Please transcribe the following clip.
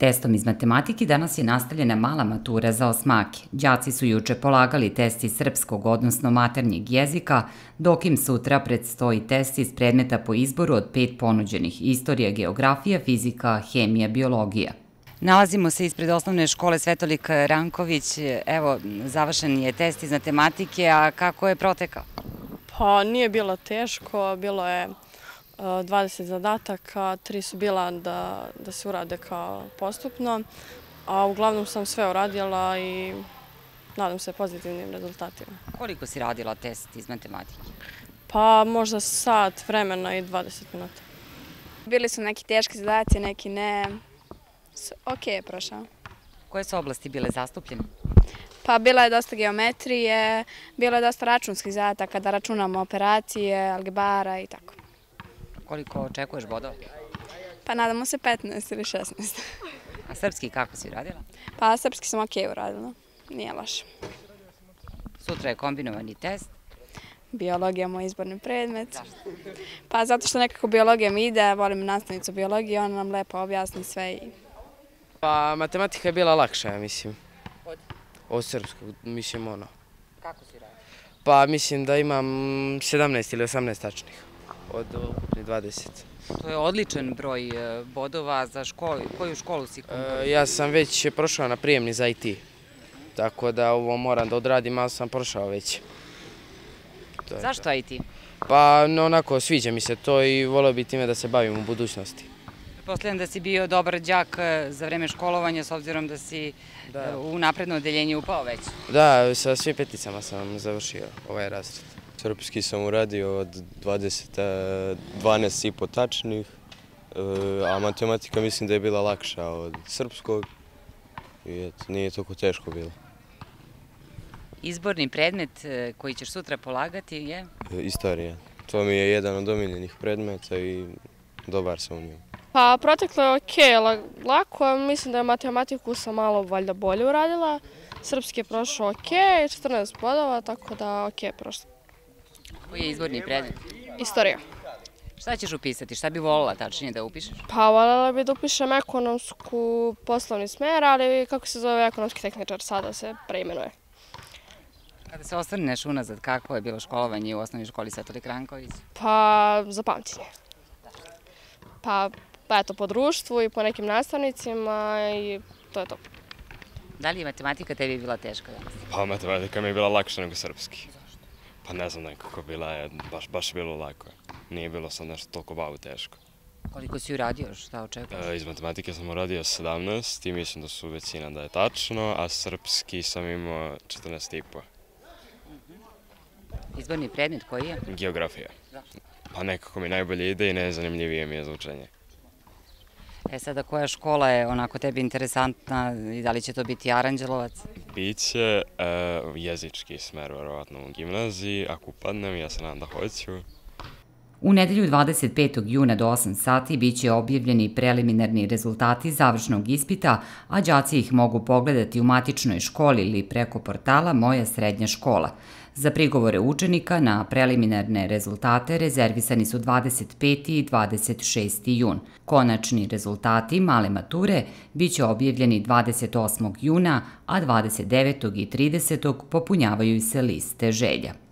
Testom iz matematike danas je nastavljena mala matura za osmake. Đaci su juče polagali test iz srpskog, odnosno maternjeg jezika, dok im sutra predstoji test iz predmeta po izboru od pet ponuđenih istorija, geografija, fizika, hemija, biologija. Nalazimo se ispred osnovne škole Svetolik Ranković. Evo, završen je test iz matematike, a kako je protekao? Pa nije bilo teško, bilo je 20 zadataka, tri su bila da, da se urade kao postupno, a uglavnom sam sve uradila i nadam se pozitivnim rezultatima. Koliko si radila test iz matematike? Pa možda sat vremena i 20 minuta. Bili su neki teški zadaci, neki ne. Ok je prošao. Koje su oblasti bile zastupljene? Pa bila je dosta geometrije, bilo je dosta računskih zadataka, da računamo operacije, algebara i tako koliko očekuješ bodova? Pa nadamo se 15 ili 16. A srpski kako si uradila? Pa srpski sam okej okay uradila, nije loše. Sutra je kombinovani test. Biologija je moj izborni predmet. Pa zato što nekako biologija mi ide, volim nastavnicu biologije, ona nam lepo objasni sve. I... Pa matematika je bila lakša, ja mislim. Od? Od srpskog, mislim ono. Kako si radila? Pa mislim da imam 17 ili 18 tačnih od ukupne 20. To je odličan broj e, bodova za školu. Koju školu si konkursio? E, ja sam već prošao na prijemni za IT, tako da ovo moram da odradim, ali sam prošao već. Zašto IT? Pa no, onako, sviđa mi se to i voleo bi time da se bavim u budućnosti. Pretpostavljam da si bio dobar džak e, za vreme školovanja, s obzirom da si da. u napredno odeljenje upao već. Da, sa svim peticama sam završio ovaj razred. Srpski sam uradio od 20, 12 i po tačnih, e, a matematika mislim da je bila lakša od srpskog i eto, nije toliko teško bilo. Izborni predmet e, koji ćeš sutra polagati je? E, istorija. To mi je jedan od omiljenih predmeta i dobar sam u njemu. Pa proteklo je okej, okay, lako, mislim da je matematiku sam malo valjda bolje uradila. Srpski je prošao okej, okay, 14 bodova, tako da okej okay, prošlo. Koji je izborni predmet? Istorija. Šta ćeš upisati? Šta bi volila tačnije da upišeš? Pa voljela bi da upišem ekonomsku poslovni smer, ali kako se zove ekonomski tehničar sada se preimenuje. Kada se osvrneš unazad, kako je bilo školovanje u osnovnoj školi Svetolik Kranković? Pa, za pamćenje. Pa, pa eto, po društvu i po nekim nastavnicima i to je to. Da li je matematika tebi bila teška danas? Pa, matematika mi je bila lakša nego srpski. Pa ne znam nekako, bila je, baš, baš bilo lako. Nije bilo sad nešto toliko bavo teško. Koliko si uradio, šta očekuješ? E, iz matematike sam uradio 17 i mislim da su većina da je tačno, a srpski sam imao 14 Mm -hmm. Izborni predmet koji je? Geografija. Da. Pa nekako mi najbolje ide i najzanimljivije mi je za učenje. E sada, koja škola je onako tebi interesantna i da li će to biti Aranđelovac? biće e, jezički smer, verovatno, u gimnaziji. Ako upadnem, ja se nadam da hoću. U nedelju 25. juna do 8 sati biće objavljeni preliminarni rezultati završnog ispita, a đaci ih mogu pogledati u matičnoj školi ili preko portala Moja srednja škola. Za prigovore učenika na preliminarne rezultate rezervisani su 25. i 26. jun. Konačni rezultati male mature biće objavljeni 28. juna, a 29. i 30. popunjavaju se liste želja.